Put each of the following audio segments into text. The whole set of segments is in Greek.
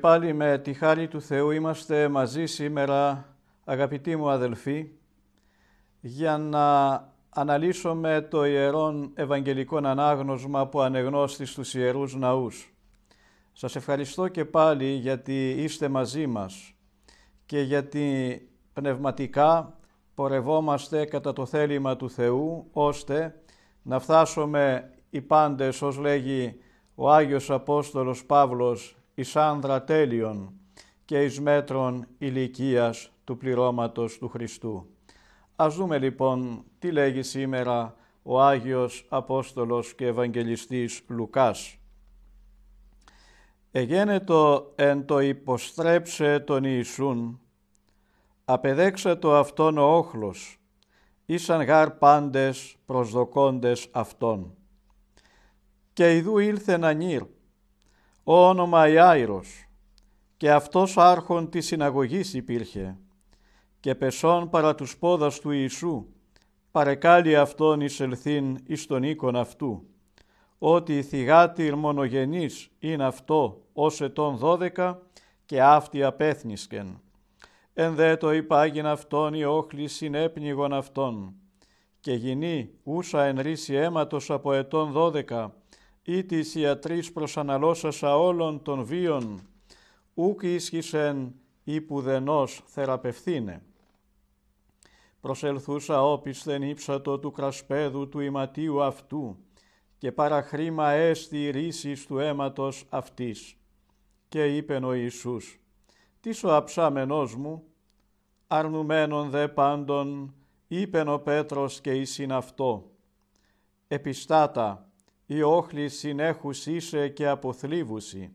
Και πάλι με τη χάρη του Θεού είμαστε μαζί σήμερα, αγαπητοί μου αδελφοί, για να αναλύσουμε το Ιερόν Ευαγγελικό Ανάγνωσμα που ανεγνώστη στους Ιερούς Ναούς. Σας ευχαριστώ και πάλι γιατί είστε μαζί μας και γιατί πνευματικά πορευόμαστε κατά το θέλημα του Θεού, ώστε να φτάσουμε οι πάντες, ως λέγει ο Άγιος Απόστολος Παύλος εις άνδρα τέλειον και εις μέτρων ηλικίας του πληρώματος του Χριστού. Ας δούμε λοιπόν τι λέγει σήμερα ο Άγιος Απόστολος και Ευαγγελιστής Λουκάς. «Εγένετο εν το υποστρέψε τον Ιησούν, απεδέξε το αυτόν ο όχλος, ήσαν γάρ πάντες προσδοκόντες αυτόν. Και ειδού να νύρ, όνομα Ιάηρος, και αυτός άρχον της συναγωγής υπήρχε, και πεσόν παρά τους πόδας του Ιησού, παρεκάλει αυτόν εισελθήν εις τον οίκον αυτού, ότι η θυγάτη μονογενής είναι αυτό ως ετών δώδεκα και αυτή απέθνησκεν. Εν δε το υπάγειν αυτόν η όχλη συνέπνιγον αυτόν, και γινή ούσα εν ρίση αίματος από ετών δώδεκα ή της ιατρής προσαναλώσασα όλων των βίων, ούκ ίσχυσεν πουδενός θεραπευθύνε. Προσελθούσα όπισθεν ύψατο του κρασπέδου του ηματίου αυτού και παραχρήμα έστι ρίσης του αίματος αυτής. Και είπεν ο Ιησούς, τι ο αψάμενός μου, αρνουμένον δε πάντων, είπεν ο Πέτρος και η αυτό. Επιστάτα, η όχλη συνέχους είσαι και αποθλίβουσι,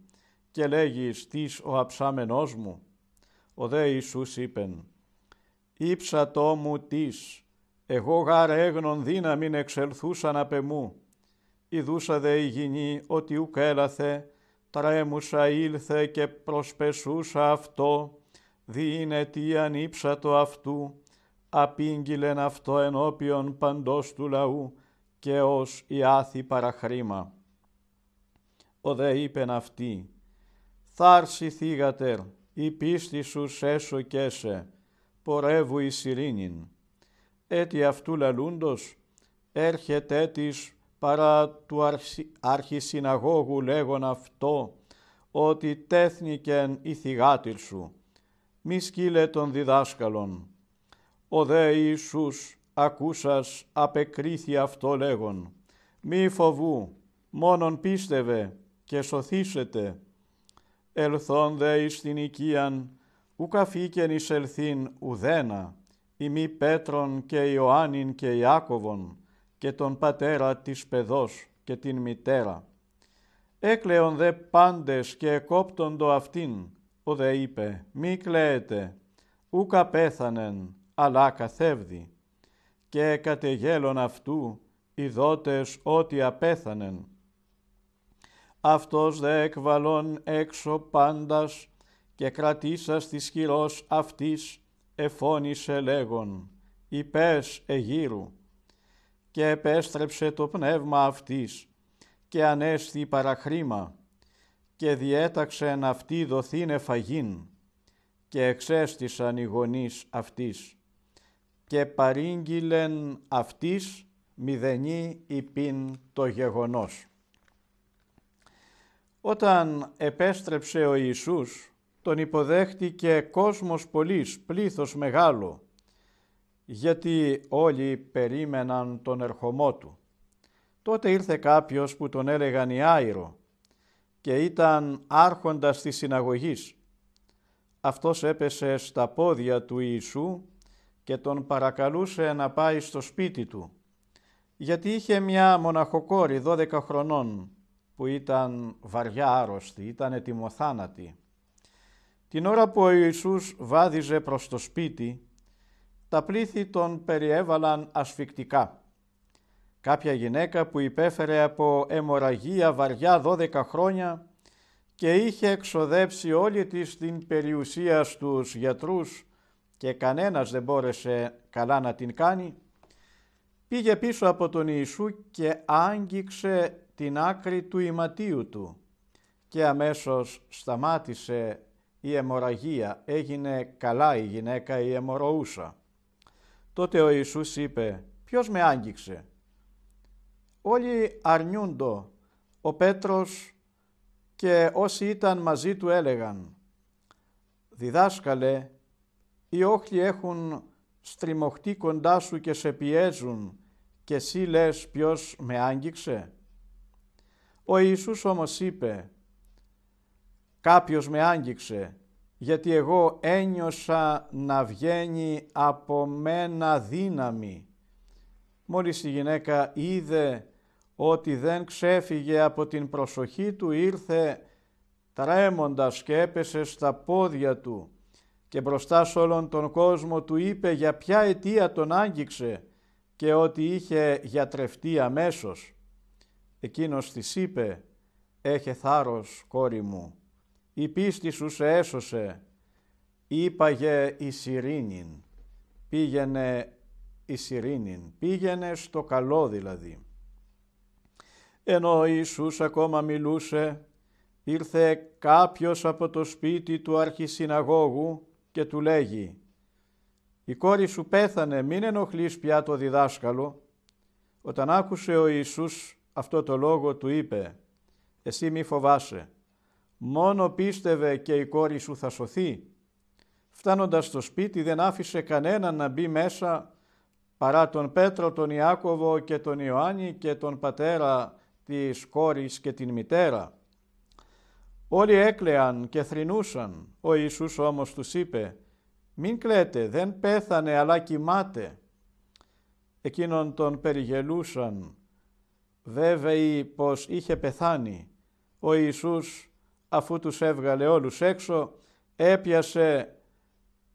και λέγεις τις ο αψάμενός μου. Ο δε Ιησούς είπεν, «Ήψα το μου της, εγώ γάρ έγνον δύναμην εξελθούσαν απ' εμού. Ιδούσα δε η γηνή ότι ουκ έλαθε, τρέμουσα ήλθε και προσπεσούσα αυτό, είναι τι ύψα το αυτού, απήγγειλεν αυτό ενώπιον παντός του λαού, και ως η άθη παραχρήμα. Ο δε είπεν αυτή, «Θάρσι θύγατερ, η πίστη σου σέσω σε, πορεύου η σιρήνην. Έτι αυτού λαλούντος, έρχεται της παρά του αρχι, αρχισυναγώγου λέγον αυτό, ότι τέθνικεν η θυγάτη σου, μη σκύλε των διδάσκαλων. Ο δε Ιησούς Ακούσας απεκρίθη αυτό λέγον. Μη φοβού, μόνον πίστευε και σωθήσετε. Ελθόν δε εις την οικίαν, ου καφήκεν εις ελθήν ουδένα, ημί Πέτρον και Ιωάννην και Ιάκωβον, και τον πατέρα της παιδός και την μητέρα. Έκλεον δε πάντες και το αυτήν, ο δε είπε, μη κλαίετε, ου καπέθανεν αλλά καθεύδει και κατεγέλων αυτού οι δότες ότι απέθανεν. Αυτός δε εκβαλών έξω πάντας και κρατήσας της χειρός αυτής εφώνησε λέγον «Υπές εγύρου» και επέστρεψε το πνεύμα αυτής και ανέστη παραχρήμα και διέταξεν αυτή δοθήν εφαγήν και εξέστησαν οι γονείς αυτής και παρήγγειλεν αυτής μηδενή υπήν το γεγονός. Όταν επέστρεψε ο Ιησούς, τον υποδέχτηκε κόσμος πολλής, πλήθος μεγάλο, γιατί όλοι περίμεναν τον ερχομό του. Τότε ήρθε κάποιος που τον έλεγαν Ιάιρο και ήταν άρχοντας της συναγωγής. Αυτός έπεσε στα πόδια του Ιησού και τον παρακαλούσε να πάει στο σπίτι του, γιατί είχε μια μοναχοκόρη 12 χρονών που ήταν βαριά άρρωστη, ήταν ετοιμοθάνατη. Την ώρα που ο Ιησούς βάδιζε προς το σπίτι, τα πλήθη τον περιέβαλαν ασφικτικά. Κάποια γυναίκα που υπέφερε από αιμορραγία βαριά 12 χρόνια και είχε εξοδέψει όλη της την περιουσία στους γιατρούς και κανένας δεν μπόρεσε καλά να την κάνει, πήγε πίσω από τον Ιησού και άγγιξε την άκρη του ηματίου του και αμέσως σταμάτησε η αιμορραγία, έγινε καλά η γυναίκα η αιμορροούσα. Τότε ο Ιησούς είπε «Ποιος με άγγιξε» Όλοι αρνιούντο, ο Πέτρος και όσοι ήταν μαζί του έλεγαν «Διδάσκαλε, οι όχλοι έχουν στριμωχτεί κοντά σου και σε πιέζουν και εσύ λες ποιος με άγγιξε. Ο Ιησούς όμως είπε «Κάποιος με άγγιξε, γιατί εγώ ένιωσα να βγαίνει από μένα δύναμη». Μόλις η γυναίκα είδε ότι δεν ξέφυγε από την προσοχή του, ήρθε τρέμοντας και έπεσε στα πόδια του και μπροστά σε όλον τον κόσμο του είπε για ποια αιτία τον άγγιξε και ότι είχε γιατρευτεί αμέσως. Εκείνος της είπε «Έχε θάρρος, κόρη μου, η πίστη σου σε έσωσε». Είπαγε η Σιρήνην, πήγαινε η Σιρήνην, πήγαινε στο καλό δηλαδή. Ενώ ο Ιησούς ακόμα μιλούσε, ήρθε κάποιος από το σπίτι του αρχισυναγώγου και του λέγει «Η κόρη σου πέθανε, μην ενοχλείς πια το διδάσκαλο». Όταν άκουσε ο Ιησούς αυτό το λόγο του είπε «Εσύ μη φοβάσαι, μόνο πίστευε και η κόρη σου θα σωθεί». Φτάνοντας στο σπίτι δεν άφησε κανέναν να μπει μέσα παρά τον Πέτρο, τον Ιάκωβο και τον Ιωάννη και τον πατέρα της κόρης και την μητέρα. Όλοι έκλαιαν και θρυνούσαν. Ο Ιησούς όμως τους είπε «Μην κλαίτε, δεν πέθανε αλλά κοιμάται». Εκείνον τον περιγελούσαν, βέβαιοι πως είχε πεθάνει. Ο Ιησούς αφού τους έβγαλε όλους έξω, έπιασε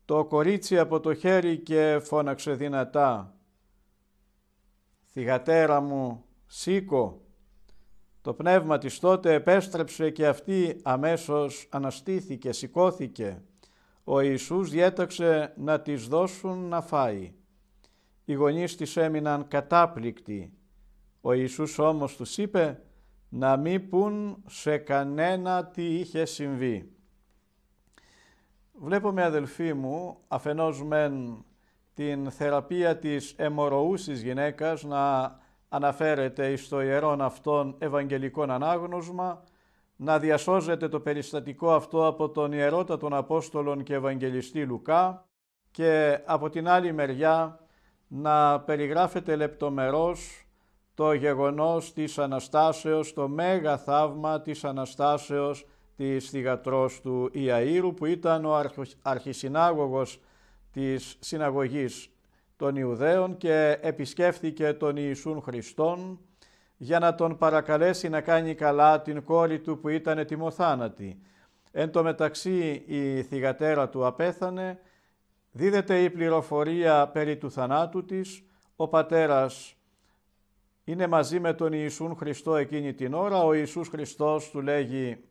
το κορίτσι από το χέρι και φώναξε δυνατά. «Θυγατέρα μου, σήκω!» Το πνεύμα της τότε επέστρεψε και αυτή αμέσως αναστήθηκε, σηκώθηκε. Ο Ιησούς διέταξε να της δώσουν να φάει. Οι γονείς της έμειναν κατάπληκτοι. Ο Ιησούς όμως τους είπε να μην πουν σε κανένα τι είχε συμβεί. Βλέπουμε αδελφοί μου αφενός μεν την θεραπεία της αιμορροούσης γυναίκας να αναφέρεται το ιερόν αυτόν Ευαγγελικόν Ανάγνωσμα, να διασώζεται το περιστατικό αυτό από τον ιερότα των Απόστολων και Ευαγγελιστή Λουκά και από την άλλη μεριά να περιγράφεται λεπτομερώς το γεγονός της Αναστάσεως, το μέγα θαύμα της Αναστάσεως της θυγατρός του Ιαΐρου που ήταν ο αρχισυνάγωγος της συναγωγής των Ιουδαίων και επισκέφθηκε τον Ιησούν Χριστόν για να τον παρακαλέσει να κάνει καλά την κόρη του που ήταν ετοιμοθάνατη. Εν τω μεταξύ η θυγατέρα του απέθανε, δίδεται η πληροφορία περί του θανάτου της, ο πατέρας είναι μαζί με τον Ιησούν Χριστό εκείνη την ώρα, ο Ιησούς Χριστός του λέγει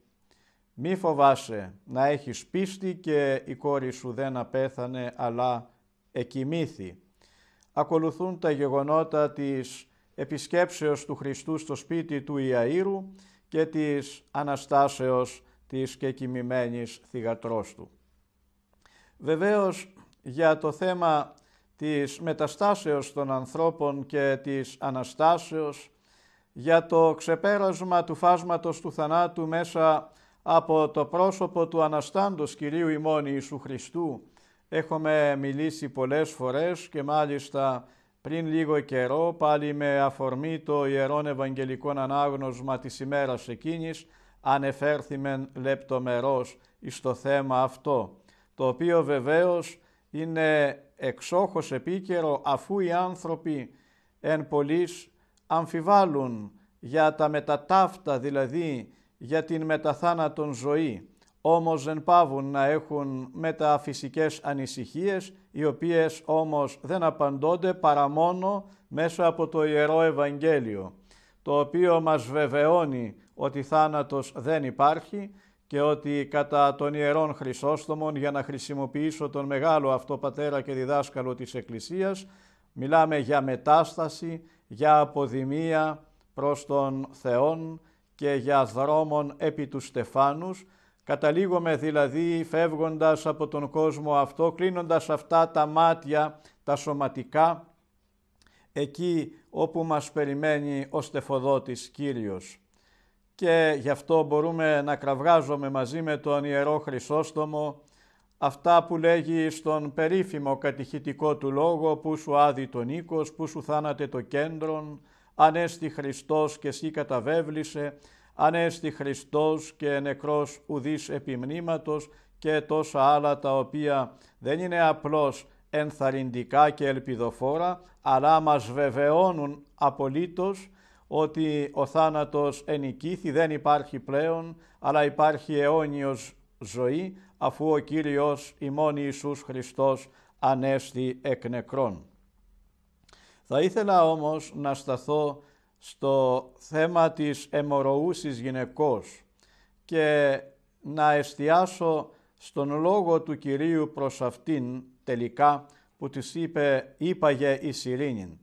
«Μη φοβάσαι να έχεις πίστη και η κόρη σου δεν απέθανε αλλά εκοιμήθη» ακολουθούν τα γεγονότα της επισκέψεως του Χριστού στο σπίτι του Ιαΐρου και της Αναστάσεως της και κοιμημένης θυγατρός του. Βεβαίως για το θέμα της μεταστάσεως των ανθρώπων και της Αναστάσεως, για το ξεπέρασμα του φάσματος του θανάτου μέσα από το πρόσωπο του Αναστάντος Κυρίου ημών Ιησού Χριστού Έχουμε μιλήσει πολλές φορές και μάλιστα πριν λίγο καιρό πάλι με αφορμή το Ιερόν Ευαγγελικό Ανάγνωσμα της ημέρας εκείνης ανεφέρθημεν λεπτομερώς εις το θέμα αυτό, το οποίο βεβαίως είναι εξόχως επίκαιρο αφού οι άνθρωποι εν πολλής αμφιβάλλουν για τα μετατάφτα δηλαδή για την μεταθάνατον ζωή όμως δεν πάβουν να έχουν μεταφυσικές ανησυχίες, οι οποίες όμως δεν απαντώνται παρά μόνο μέσα από το Ιερό Ευαγγέλιο, το οποίο μας βεβαιώνει ότι θάνατος δεν υπάρχει και ότι κατά των Ιερών Χρυσόστομων, για να χρησιμοποιήσω τον μεγάλο αυτό πατέρα και διδάσκαλο της Εκκλησίας, μιλάμε για μετάσταση, για αποδημία προς τον Θεόν και για δρόμον επί του Στεφάνους, Καταλήγουμε δηλαδή φεύγοντας από τον κόσμο αυτό, κλείνοντας αυτά τα μάτια, τα σωματικά, εκεί όπου μας περιμένει ο στεφοδότης Κύριος. Και γι' αυτό μπορούμε να κραυγάζουμε μαζί με τον Ιερό Χρυσόστομο αυτά που λέγει στον περίφημο κατηχητικό του λόγο «Πού σου άδει τον οίκος, πού σου θάνατε το κέντρον, ανέστη Χριστός και εσύ καταβέβλησε, ανέστη Χριστός και νεκρός ουδής επιμνήματος και τόσα άλλα τα οποία δεν είναι απλώς ενθαρρυντικά και ελπιδοφόρα, αλλά μας βεβαιώνουν απολύτως ότι ο θάνατος ενικήθη, δεν υπάρχει πλέον, αλλά υπάρχει αιώνιος ζωή, αφού ο Κύριος ημών Ιησούς Χριστός ανέστη εκ νεκρών. Θα ήθελα όμως να σταθώ στο θέμα της αιμορροούσης γυναικός και να εστιάσω στον λόγο του Κυρίου προς αυτήν τελικά που της είπε «Είπαγε η Σιρήνη».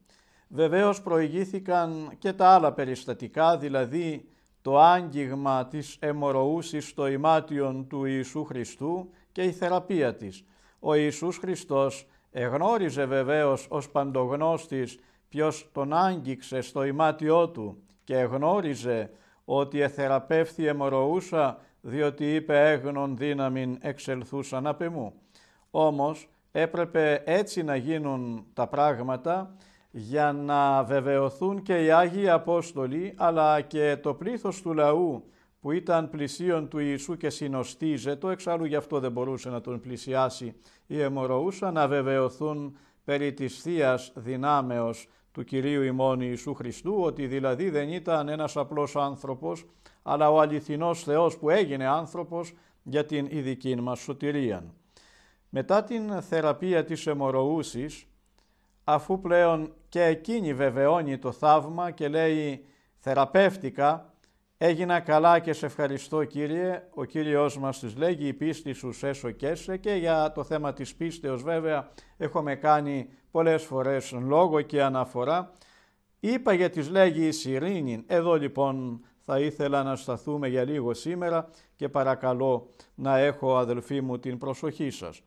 Βεβαίως προηγήθηκαν και τα άλλα περιστατικά, δηλαδή το άγγιγμα της αιμορροούσης στο ημάτιον του Ιησού Χριστού και η θεραπεία της. Ο Ιησούς Χριστός εγνώριζε βεβαίως ως παντογνώστης ποιος τον άγγιξε στο ημάτιό του και γνώριζε ότι εθεραπεύθη αιμορροούσα διότι είπε έγνων δύναμιν εξελθούσαν μου Όμως έπρεπε έτσι να γίνουν τα πράγματα για να βεβαιωθούν και οι Άγιοι Απόστολοι αλλά και το πλήθος του λαού που ήταν πλησίον του Ιησού και συνοστίζε, το εξάλλου γι' αυτό δεν μπορούσε να τον πλησιάσει η αιμορροούσα, να βεβαιωθούν περί της Θείας δυνάμεως του Κυρίου ημών Ιησού Χριστού, ότι δηλαδή δεν ήταν ένας απλός άνθρωπος, αλλά ο αληθινός Θεός που έγινε άνθρωπος για την ειδική μας σωτηρία. Μετά την θεραπεία της αιμορροούσης, αφού πλέον και εκείνη βεβαιώνει το θαύμα και λέει «θεραπεύτηκα», Έγινα καλά και σε ευχαριστώ Κύριε. Ο Κύριος μας της λέγει η πίστη σου σε και για το θέμα της πίστεως βέβαια έχουμε κάνει πολλές φορές λόγο και αναφορά. Είπα για τις λέγει η ειρήνη. Εδώ λοιπόν θα ήθελα να σταθούμε για λίγο σήμερα και παρακαλώ να έχω αδελφοί μου την προσοχή σας.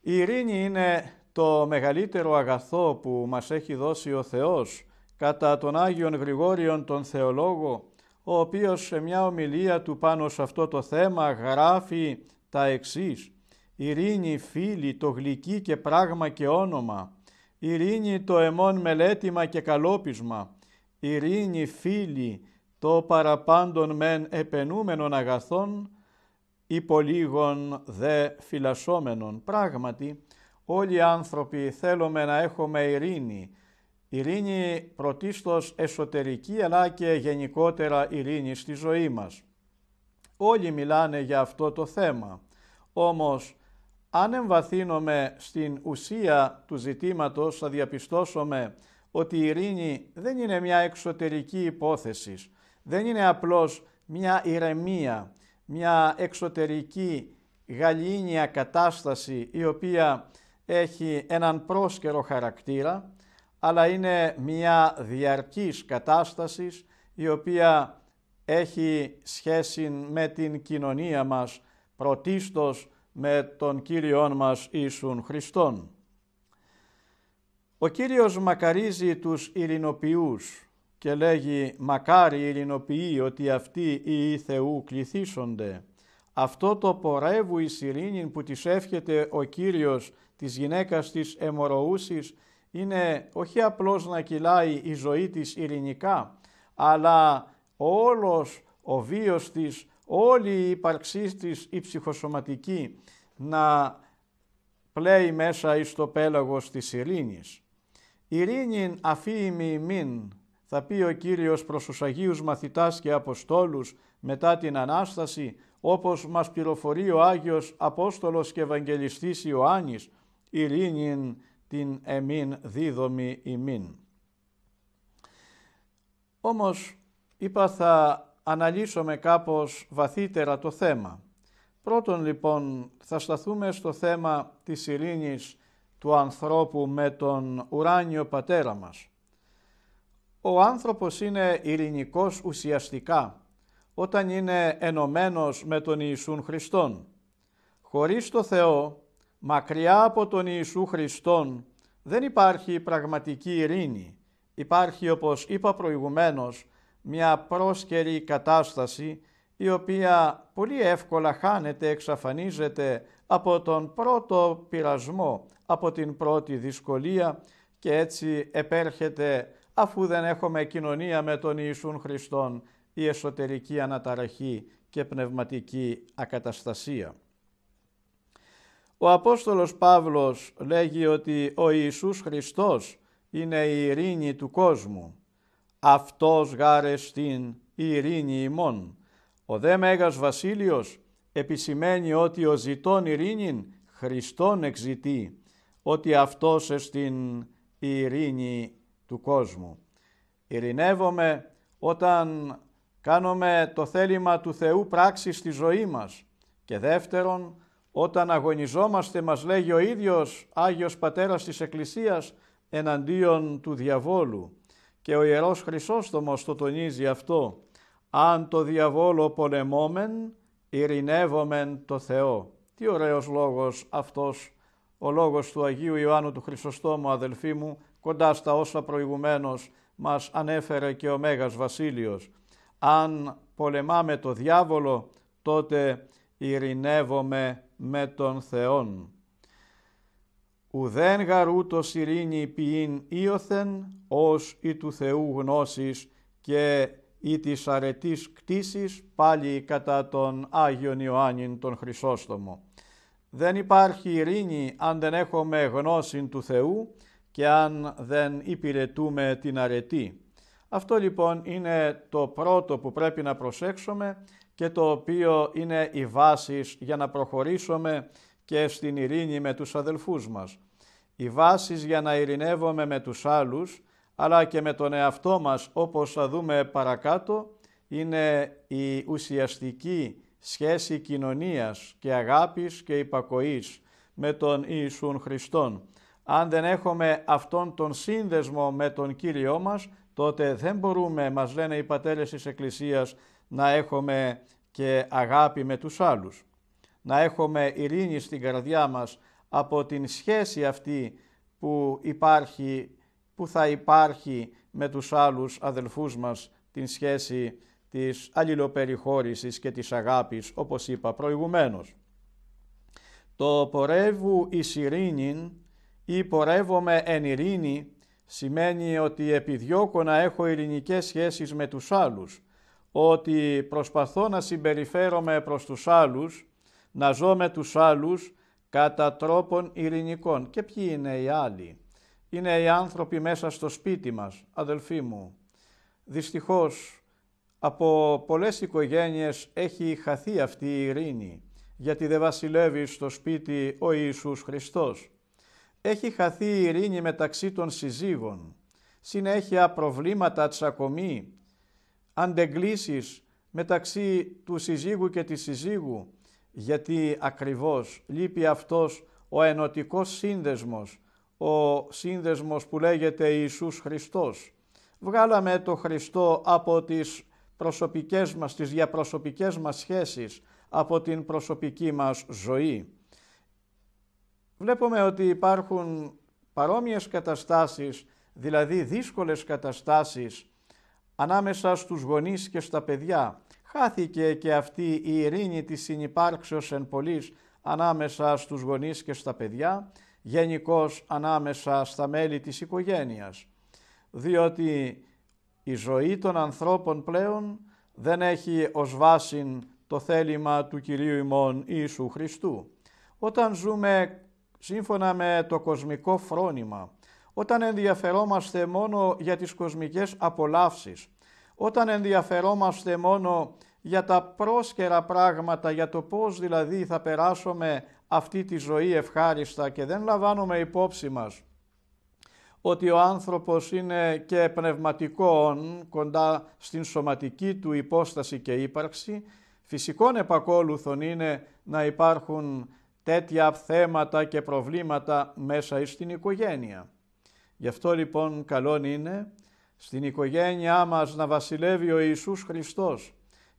Η ειρήνη είναι το μεγαλύτερο αγαθό που μας έχει δώσει ο Θεός κατά τον Άγιον Γρηγόριον τον Θεολόγο, ο οποίος σε μια ομιλία του πάνω σε αυτό το θέμα γράφει τα εξής «Ειρήνη φίλη το γλυκί και πράγμα και όνομα, ειρήνη το εμόν μελέτημα και καλόπισμα, ειρήνη φίλη το παραπάντων μεν επενούμενων αγαθών, υπολίγων δε φυλασσόμενων». Πράγματι, όλοι οι άνθρωποι θέλουμε να έχουμε ειρήνη, ειρήνη πρωτίστως εσωτερική αλλά και γενικότερα ειρήνη στη ζωή μας. Όλοι μιλάνε για αυτό το θέμα, όμως αν εμβαθύνομαι στην ουσία του ζητήματος θα διαπιστώσουμε ότι η ειρήνη δεν είναι μια εξωτερική υπόθεση, δεν είναι απλώς μια ηρεμία, μια εξωτερική γαλήνια κατάσταση η οποία έχει έναν πρόσκαιρο χαρακτήρα, αλλά είναι μια διαρκής κατάστασης η οποία έχει σχέση με την κοινωνία μας, πρωτίστως με τον Κύριόν μας Ιησούν Χριστόν. Ο Κύριος μακαρίζει τους ειρηνοποιούς και λέγει «Μακάρι ειρηνοποιεί ότι αυτοί οι Θεού κληθήσονται». Αυτό το πορεύου εις ειρήνη που της εύχεται ο Κύριος της γυναίκας της αιμορροούσης είναι όχι απλώς να κυλάει η ζωή της ειρηνικά, αλλά όλος ο βίος της, όλη η ύπαρξή της η ψυχοσωματική να πλέει μέσα εις το πέλαγος της ειρήνης. Ειρήνην αφήμη μην, θα πει ο Κύριος προς τους Αγίους Μαθητάς και Αποστόλους μετά την Ανάσταση, όπως μας πληροφορεί ο Άγιος Απόστολος και Ευαγγελιστής Ιωάννης, ειρήνην την εμήν δίδομη ημίν. Όμως είπα θα αναλύσουμε κάπως βαθύτερα το θέμα. Πρώτον λοιπόν θα σταθούμε στο θέμα της ειρήνης του ανθρώπου με τον ουράνιο πατέρα μας. Ο άνθρωπος είναι ειρηνικός ουσιαστικά όταν είναι ενωμένος με τον Ιησούν Χριστόν. Χωρίς το Θεό Μακριά από τον Ιησού Χριστόν δεν υπάρχει πραγματική ειρήνη. Υπάρχει, όπως είπα προηγουμένως, μια πρόσκαιρη κατάσταση η οποία πολύ εύκολα χάνεται, εξαφανίζεται από τον πρώτο πειρασμό, από την πρώτη δυσκολία και έτσι επέρχεται αφού δεν έχουμε κοινωνία με τον Ιησούν Χριστόν η εσωτερική αναταραχή και πνευματική ακαταστασία. Ο Απόστολος Παύλος λέγει ότι ο Ιησούς Χριστός είναι η ειρήνη του κόσμου. Αυτός γάρεστην στην ειρήνη ημών. Ο δε Μέγας Βασίλειος επισημαίνει ότι ο ζητών ειρήνην Χριστόν εξητεί, ότι αυτός εστιν η ειρήνη του κόσμου. Ειρηνεύομαι όταν κάνουμε το θέλημα του Θεού πράξης στη ζωή μας και δεύτερον όταν αγωνιζόμαστε μας λέγει ο ίδιος Άγιος Πατέρας της Εκκλησίας εναντίον του διαβόλου και ο Ιερός Χρυσόστομος το τονίζει αυτό «Αν το διαβόλο πολεμόμεν, ειρηνεύομεν το Θεό». Τι ωραίος λόγος αυτός, ο λόγος του Αγίου Ιωάννου του Χρυσοστόμου αδελφοί μου, κοντά στα όσα προηγουμένως μας ανέφερε και ο Μέγας Βασίλειος. Αν πολεμάμε το διάβολο, τότε ειρηνεύομαι με τον Θεόν. Ουδέν γαρούτος ειρήνη ποιήν ήωθεν, ως ή του Θεού γνώσης και ή της αρετής κτήσης, πάλι κατά τον Άγιον Ιωάννην τον Χρυσόστομο. Δεν υπάρχει ειρήνη αν δεν έχουμε γνώση του Θεού και αν δεν υπηρετούμε την αρετή. Αυτό λοιπόν είναι το πρώτο που πρέπει να προσέξουμε και το οποίο είναι η βάση για να προχωρήσουμε και στην ειρήνη με τους αδελφούς μας. Οι βάσεις για να ειρηνεύουμε με τους άλλους, αλλά και με τον εαυτό μας όπως θα δούμε παρακάτω, είναι η ουσιαστική σχέση κοινωνίας και αγάπης και υπακοής με τον Ιησούν Χριστόν. Αν δεν έχουμε αυτόν τον σύνδεσμο με τον Κύριό μας, τότε δεν μπορούμε, μας λένε οι πατέρες της Εκκλησίας, να έχουμε και αγάπη με τους άλλους, να έχουμε ειρήνη στην καρδιά μας από την σχέση αυτή που, υπάρχει, που θα υπάρχει με τους άλλους αδελφούς μας, την σχέση της αλληλοπεριχώρησης και της αγάπης, όπως είπα προηγουμένως. Το «πορεύου εις ειρήνην» ή «πορεύομαι εν ειρήνη» σημαίνει ότι επιδιώκω να έχω ειρηνικές σχέσεις με τους άλλους, ότι προσπαθώ να συμπεριφέρομαι προς τους άλλους, να ζω με τους άλλους κατά τρόπον ειρηνικών. Και ποιοι είναι οι άλλοι. Είναι οι άνθρωποι μέσα στο σπίτι μας, αδελφοί μου. Δυστυχώς από πολλές οικογένειες έχει χαθεί αυτή η ειρήνη, γιατί δεν βασιλεύει στο σπίτι ο Ιησούς Χριστός. Έχει χαθεί η ειρήνη μεταξύ των συζύγων. Συνέχεια προβλήματα τσακωμή αντεγκλήσεις μεταξύ του συζύγου και της συζύγου, γιατί ακριβώς λείπει αυτός ο ενωτικός σύνδεσμος, ο σύνδεσμος που λέγεται Ιησούς Χριστός. Βγάλαμε το Χριστό από τις προσωπικές μας, τις διαπροσωπικές μας σχέσεις, από την προσωπική μας ζωή. Βλέπουμε ότι υπάρχουν παρόμοιες καταστάσεις, δηλαδή δύσκολες καταστάσεις ανάμεσα στους γονείς και στα παιδιά. Χάθηκε και αυτή η ειρήνη της συνυπάρξεως εν πολλής ανάμεσα στους γονείς και στα παιδιά, γενικώς ανάμεσα στα μέλη της οικογένειας. Διότι η ζωή των ανθρώπων πλέον δεν έχει ως βάση το θέλημα του Κυρίου ημών Ιησού Χριστού. Όταν ζούμε σύμφωνα με το κοσμικό φρόνημα, όταν ενδιαφερόμαστε μόνο για τις κοσμικές απολαύσεις, όταν ενδιαφερόμαστε μόνο για τα πρόσκαιρα πράγματα, για το πώς δηλαδή θα περάσουμε αυτή τη ζωή ευχάριστα και δεν λαμβάνουμε υπόψη μας ότι ο άνθρωπος είναι και πνευματικό κοντά στην σωματική του υπόσταση και ύπαρξη, φυσικών επακόλουθων είναι να υπάρχουν τέτοια θέματα και προβλήματα μέσα στην οικογένεια. Γι' αυτό λοιπόν καλόν είναι στην οικογένειά μας να βασιλεύει ο Ιησούς Χριστός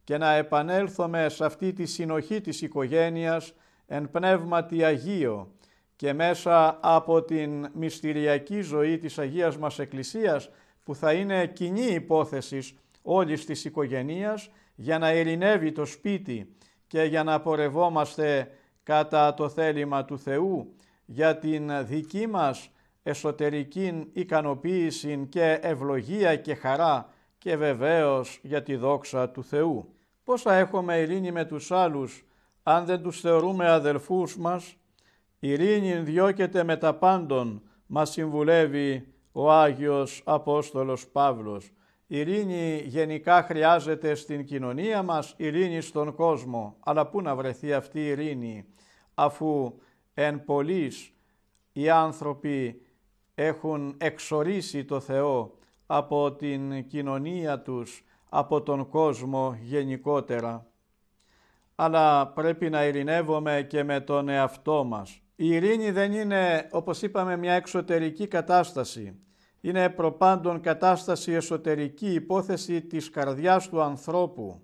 και να επανέλθουμε σε αυτή τη συνοχή της οικογένειας εν πνεύματι Αγίο και μέσα από την μυστηριακή ζωή της Αγίας μας Εκκλησίας που θα είναι κοινή υπόθεση όλης της οικογένειας για να ειρηνεύει το σπίτι και για να πορευόμαστε κατά το θέλημα του Θεού για την δική μας εσωτερική ικανοποίηση και ευλογία και χαρά και βεβαίως για τη δόξα του Θεού. Πώς θα έχουμε ειρήνη με τους άλλους αν δεν τους θεωρούμε αδελφούς μας. Η ειρήνη διώκεται με τα πάντων, μας συμβουλεύει ο Άγιος Απόστολος Παύλος. ειρήνη γενικά χρειάζεται στην κοινωνία μας, ειρήνη στον κόσμο. Αλλά πού να βρεθεί αυτή η ειρήνη αφού εν πολλής οι άνθρωποι έχουν εξορίσει το Θεό από την κοινωνία τους, από τον κόσμο γενικότερα. Αλλά πρέπει να ειρηνεύομαι και με τον εαυτό μας. Η ειρήνη δεν είναι, όπως είπαμε, μια εξωτερική κατάσταση. Είναι προπάντων κατάσταση εσωτερική, υπόθεση της καρδιάς του ανθρώπου.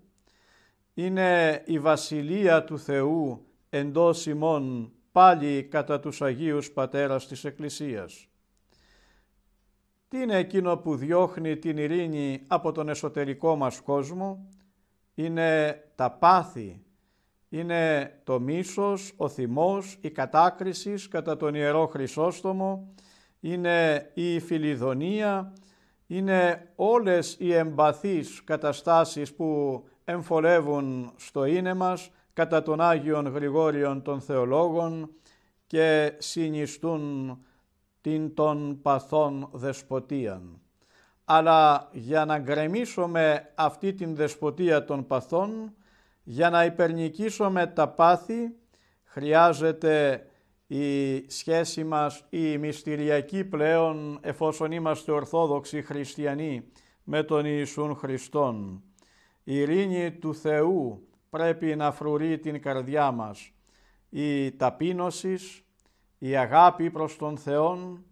Είναι η βασιλεία του Θεού εντός ημών, πάλι κατά τους Αγίους Πατέρας της Εκκλησίας. Τι είναι εκείνο που διώχνει την ειρήνη από τον εσωτερικό μας κόσμο. Είναι τα πάθη, είναι το μίσος, ο θυμός, η κατάκρισης κατά τον Ιερό Χρυσόστομο, είναι η φιλιδονία, είναι όλες οι εμπαθείς καταστάσεις που εμφολεύουν στο είναι μας κατά τον Άγιον Γρηγόριον των Θεολόγων και συνιστούν την των παθών δεσποτίαν. Αλλά για να γκρεμίσουμε αυτή την δεσποτεία των παθών, για να υπερνικήσουμε τα πάθη, χρειάζεται η σχέση μας, η μυστηριακή πλέον, εφόσον είμαστε Ορθόδοξοι Χριστιανοί, με τον Ιησούν Χριστόν. Η ειρήνη του Θεού πρέπει να φρουρεί την καρδιά μας. Η ταπείνωσης, η αγάπη προς τον Θεόν,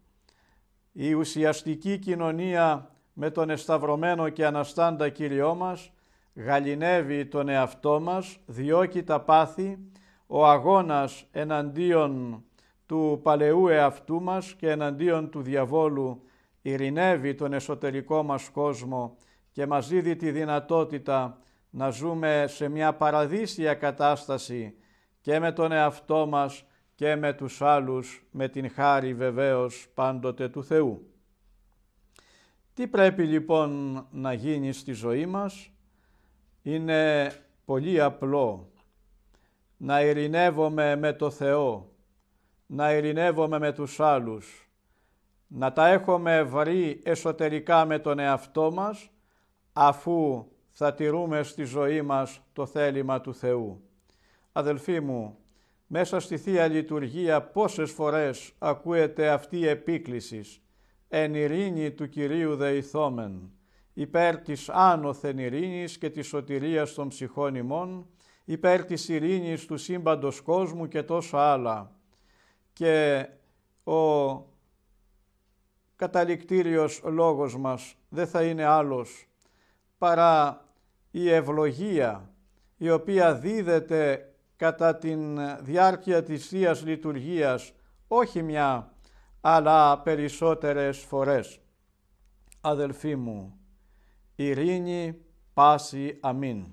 η ουσιαστική κοινωνία με τον εσταυρωμένο και αναστάντα Κύριό μας, γαλινεύει τον εαυτό μας, διώκει τα πάθη, ο αγώνας εναντίον του παλαιού εαυτού μας και εναντίον του διαβόλου ειρηνεύει τον εσωτερικό μας κόσμο και μας δίδει τη δυνατότητα να ζούμε σε μια παραδείσια κατάσταση και με τον εαυτό μας και με τους άλλους με την χάρη βεβαίως πάντοτε του Θεού. Τι πρέπει λοιπόν να γίνει στη ζωή μας είναι πολύ απλό να ειρηνεύομαι με το Θεό, να ειρηνεύομαι με τους άλλους, να τα έχουμε βρει εσωτερικά με τον εαυτό μας αφού θα τηρούμε στη ζωή μας το θέλημα του Θεού. Αδελφοί μου, μέσα στη Θεία Λειτουργία πόσες φορές ακούεται αυτή η επίκλησης «Εν ειρήνη του Κυρίου δεηθόμεν» υπέρ της άνωθεν ειρήνης και της σωτηρίας των ψυχών ημών, υπέρ της ειρήνης του σύμπαντος κόσμου και τόσα άλλα. Και ο καταληκτήριος λόγος μας δεν θα είναι άλλος παρά η ευλογία η οποία δίδεται κατά τη διάρκεια της θείας Λειτουργίας όχι μια αλλά περισσότερες φορές. Αδελφοί μου, ειρήνη πάση αμήν.